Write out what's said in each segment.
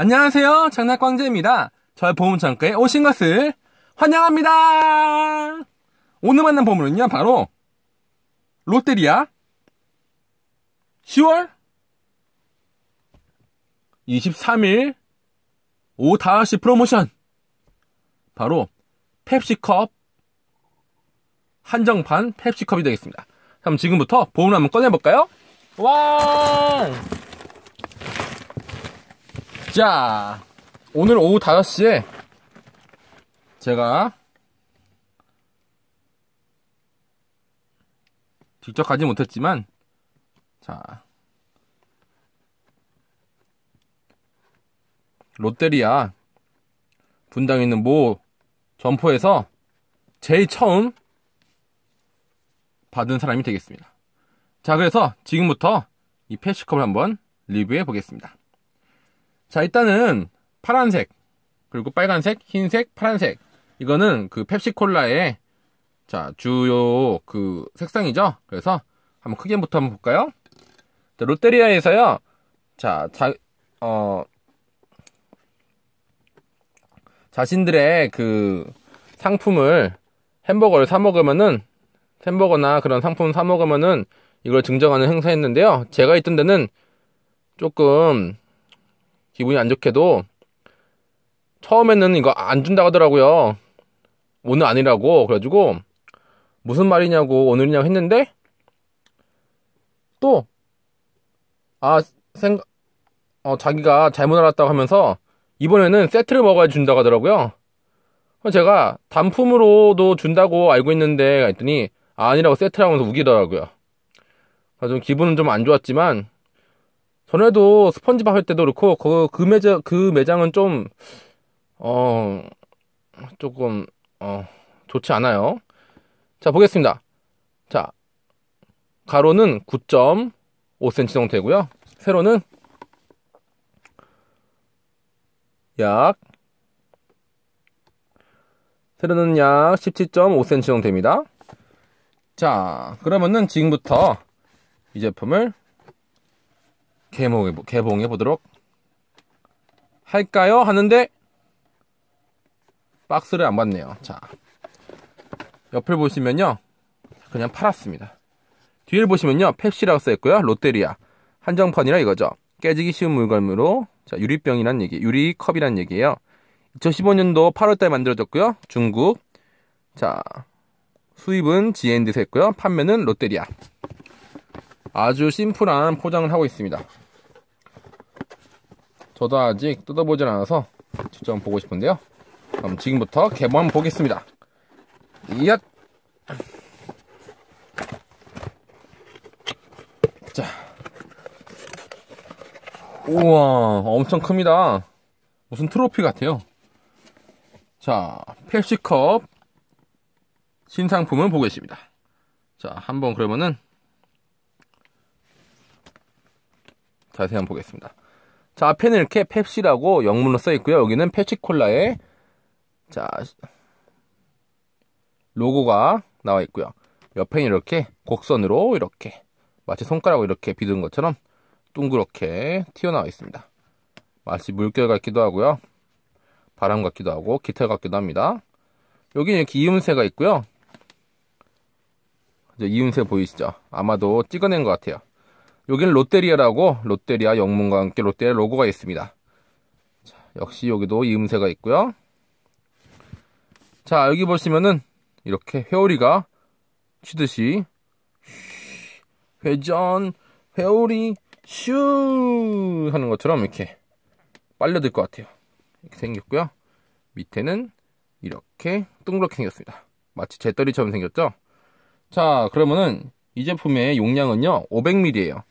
안녕하세요. 장난광재입니다 저의 보험창고에 오신 것을 환영합니다. 오늘 만난 보물은요. 바로 롯데리아 10월 23일 오후 5시 프로모션 바로 펩시컵 한정판 펩시컵이 되겠습니다. 그럼 지금부터 보물 한번 꺼내볼까요? 와! 자, 오늘 오후 5시에 제가 직접 가지 못했지만, 자, 롯데리아 분당에 있는 모 점포에서 제일 처음 받은 사람이 되겠습니다. 자, 그래서 지금부터 이 패시컵을 한번 리뷰해 보겠습니다. 자, 일단은 파란색, 그리고 빨간색, 흰색, 파란색. 이거는 그 펩시콜라의 자, 주요 그 색상이죠. 그래서 한번 크게부터 한번 볼까요? 자, 롯데리아에서요. 자, 자, 어, 자신들의 그 상품을 햄버거를 사 먹으면은 햄버거나 그런 상품 을사 먹으면은 이걸 증정하는 행사했는데요. 제가 있던 데는 조금 기분이 안 좋게도 처음에는 이거 안 준다 하더라고요. 오늘 아니라고 그래가지고 무슨 말이냐고 오늘이냐고 했는데 또 아 생각 어 자기가 잘못 알았다고 하면서 이번에는 세트를 먹어야 준다고 하더라고요. 제가 단품으로도 준다고 알고 있는데 했더니 아, 아니라고 세트라면서 우기더라고요. 그래서 좀 기분은 좀 안 좋았지만 전에도 스펀지밥 할 때도 그렇고 그, 그 매장 그 매장은 좀어 조금 어 좋지 않아요. 자 보겠습니다. 자 가로는 9.5cm 정도 되고요. 세로는 약 세로는 약 17.5cm 정도 됩니다. 자 그러면은 지금부터 이 제품을 개봉해, 개봉해 보도록 할까요? 하는데 박스를 안 봤네요. 자, 옆을 보시면요. 그냥 팔았습니다. 뒤를 보시면요. 펩시라고 써있고요. 롯데리아. 한정판이라 이거죠. 깨지기 쉬운 물건으로 자, 유리병이란 얘기, 유리컵이란 얘기예요. 2015년도 8월달 에 만들어졌고요. 중국. 자, 수입은 G&D에서 했고요. 판매는 롯데리아. 아주 심플한 포장을 하고 있습니다. 저도 아직 뜯어보진 않아서 직접 보고 싶은데요. 그럼 지금부터 개봉 보겠습니다. 이앗! 자. 우와, 엄청 큽니다. 무슨 트로피 같아요. 자, 펩시컵 신상품을 보고있습니다 자, 한번 그러면은 자세히 한번 보겠습니다. 자, 앞에는 이렇게 펩시라고 영문으로 써 있고요. 여기는 페치콜라의 자 로고가 나와 있고요. 옆에 는 이렇게 곡선으로 이렇게 마치 손가락으로 이렇게 비둔 것처럼 둥그렇게 튀어나와 있습니다. 마치 물결 같기도 하고요. 바람 같기도 하고 깃털 같기도 합니다. 여기는 이렇게 이음새가 있고요. 이음새 보이시죠? 아마도 찍어낸 것 같아요. 여기는 롯데리아라고 롯데리아 영문과 함께 롯데리아 로고가 있습니다. 자, 역시 여기도 이음새가 있고요. 자 여기 보시면은 이렇게 회오리가 치듯이 회전 회오리 슈 하는 것처럼 이렇게 빨려들 것 같아요. 이렇게 생겼고요. 밑에는 이렇게 동그랗게 생겼습니다. 마치 재떨이처럼 생겼죠? 자 그러면은 이 제품의 용량은요 5 0 0 m l 에요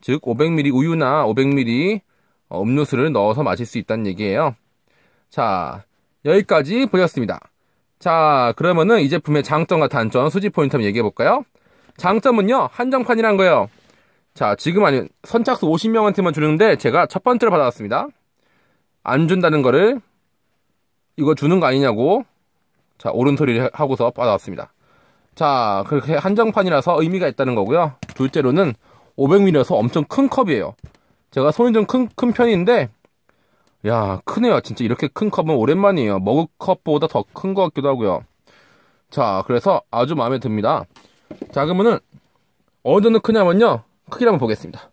즉 500ml 우유나 500ml 어, 음료수를 넣어서 마실 수 있다는 얘기예요. 자, 여기까지 보셨습니다. 자, 그러면은 이 제품의 장점과 단점, 수지 포인트 한번 얘기해 볼까요? 장점은요, 한정판이란 거예요. 자, 지금 아니, 선착순 50명한테만 주는데 제가 첫번째로 받아왔습니다. 안 준다는 거를 이거 주는 거 아니냐고 자, 옳은 소리를 하고서 받아왔습니다. 자, 그렇게 한정판이라서 의미가 있다는 거고요. 둘째로는 500ml라서 엄청 큰 컵이에요. 제가 손이 좀 큰, 큰 편인데, 야, 크네요. 진짜 이렇게 큰 컵은 오랜만이에요. 머그 컵보다 더 큰 것 같기도 하고요. 자, 그래서 아주 마음에 듭니다. 자, 그러면은, 어느 정도 크냐면요. 크기를 한번 보겠습니다.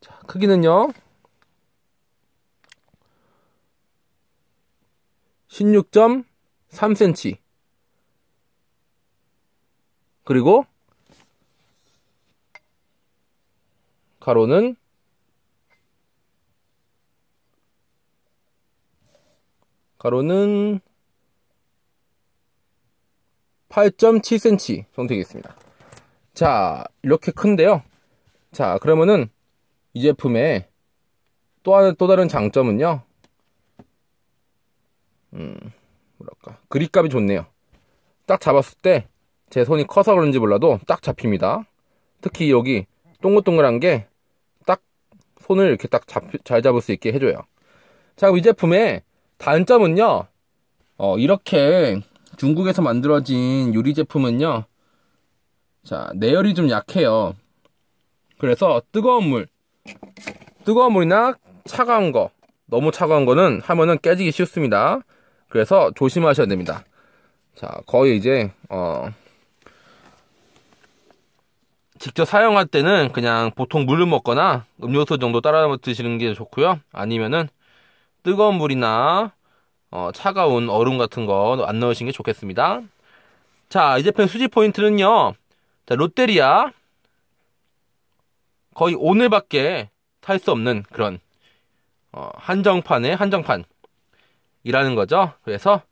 자, 크기는요. 16.3cm. 그리고 마로는 가로는 8.7cm 정도 되겠습니다. 자, 이렇게 큰데요. 자, 그러면은 이 제품의 또, 하나, 또 다른 장점은요. 음, 뭐랄까. 그립감이 좋네요. 딱 잡았을 때 제 손이 커서 그런지 몰라도 딱 잡힙니다. 특히 여기 동글동글한 게 손을 이렇게 딱 잡, 잘 잡을 수 있게 해줘요. 자, 이 제품의 단점은요, 어, 이렇게 중국에서 만들어진 유리 제품은요, 자, 내열이 좀 약해요. 그래서 뜨거운 물, 뜨거운 물이나 차가운 거, 너무 차가운 거는 하면은 깨지기 쉽습니다. 그래서 조심하셔야 됩니다. 자, 거의 이제, 어, 직접 사용할 때는 그냥 보통 물을 먹거나 음료수 정도 따라 드시는 게 좋고요. 아니면은 뜨거운 물이나 어, 차가운 얼음 같은 거 안 넣으시는 게 좋겠습니다. 자, 이 제품 수집 포인트는요. 자, 롯데리아 거의 오늘밖에 탈 수 없는 그런 어, 한정판의 한정판이라는 거죠. 그래서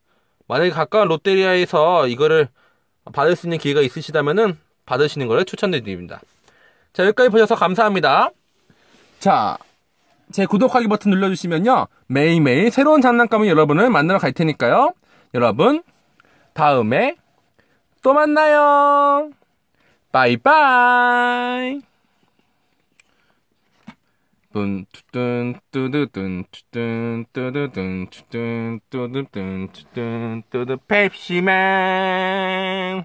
만약에 가까운 롯데리아에서 이거를 받을 수 있는 기회가 있으시다면은 받으시는 걸 추천드립니다. 자, 여기까지 보셔서 감사합니다. 자, 제 구독하기 버튼 눌러주시면요. 매일매일 새로운 장난감을 여러분을 만나러 갈 테니까요. 여러분, 다음에 또 만나요. 바이바이. 뚠, 뚜든, 뚜드든, 뚜든, 뚜드든, 뚜든, 뚜드든, 뚜든, 뚜드, 펩시맨.